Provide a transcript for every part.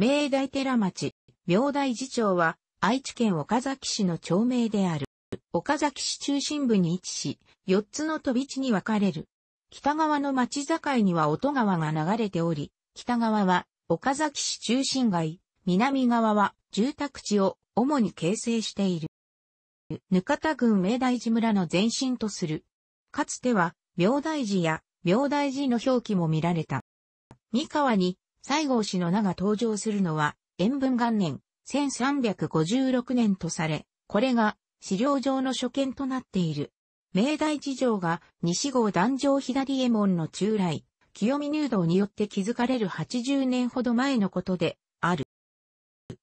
明大寺町、明大寺町は、愛知県岡崎市の町名である。岡崎市中心部に位置し、四つの飛び地に分かれる。北側の町境には音川が流れており、北側は岡崎市中心街、南側は住宅地を主に形成している。ぬかた郡明大寺村の前身とする。かつては、明大寺や明大寺の表記も見られた。三河に西郷氏の名が登場するのは、塩文元年、1356年とされ、これが、資料上の所見となっている。明大事情が西郷壇上左右衛門の中来、清見入道によって築かれる80年ほど前のことである。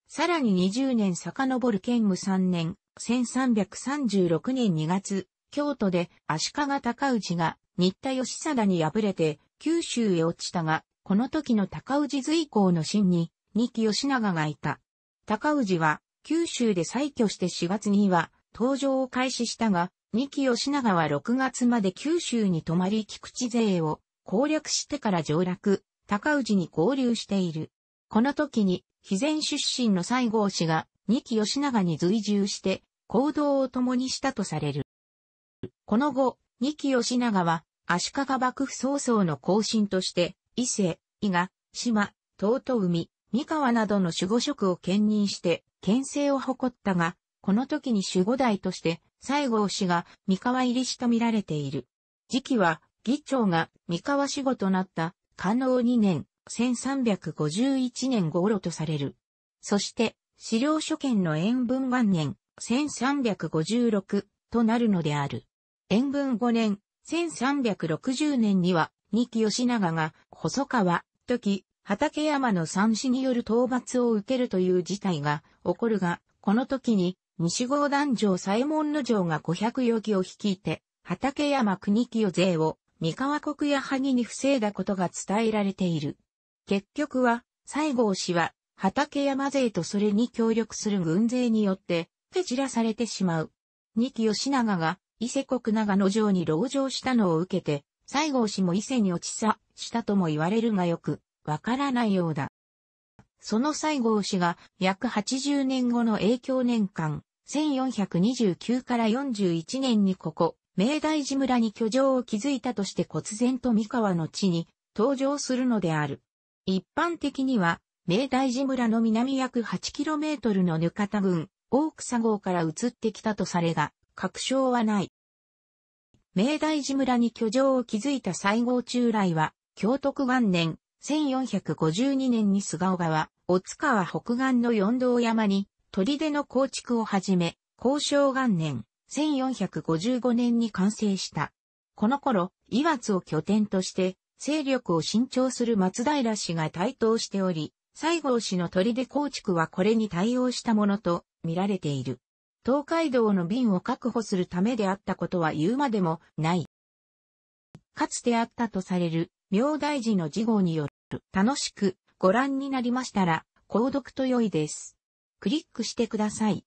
さらに20年遡る建武3年、1336年2月、京都で足利高氏が新田義貞に敗れて九州へ落ちたが、この時の高氏随行の真に、二木義長がいた。高氏は、九州で再挙して4月には、登場を開始したが、二木義長は6月まで九州に泊まり菊池勢を攻略してから上落、高氏に合流している。この時に、肥前出身の西郷氏が、二木義長に随従して、行動を共にしたとされる。この後、二木義長は、足利幕府曹操の後進として、伊勢、伊賀、島、東都海、三河などの守護職を兼任して、県政を誇ったが、この時に守護代として、西郷氏が三河入りしと見られている。時期は、議長が三河守護となった、官能2年、1351年頃とされる。そして、資料書見の延文元年、1356となるのである。延文5年、1360年には、二木吉長が、細川、時、畠山の三子による討伐を受けるという事態が起こるが、この時に、西郷団城左衛門の城が500余儀を率いて、畠山国清勢を三河国や萩に防いだことが伝えられている。結局は、西郷氏は、畠山勢とそれに協力する軍勢によって、手散らされてしまう。二木吉長が、伊勢国長野城に籠城したのを受けて、西郷氏も伊勢に落ちさしたとも言われるがよく、わからないようだ。その西郷氏が約80年後の影響年間、1429から41年にここ、明大寺村に居城を築いたとして忽然と三河の地に登場するのである。一般的には、明大寺村の南約 8km のぬかた郡、大草郷から移ってきたとされが、確証はない。明大寺村に居城を築いた西郷中来は、京徳元年、1452年に菅尾川、大塚川北岸の四道山に、砦の構築をはじめ、交渉元年、1455年に完成した。この頃、岩津を拠点として、勢力を伸長する松平氏が台頭しており、西郷氏の砦構築はこれに対応したものと見られている。東海道の便を確保するためであったことは言うまでもない。かつてあったとされる、明大寺の事号による、楽しくご覧になりましたら、購読と良いです。クリックしてください。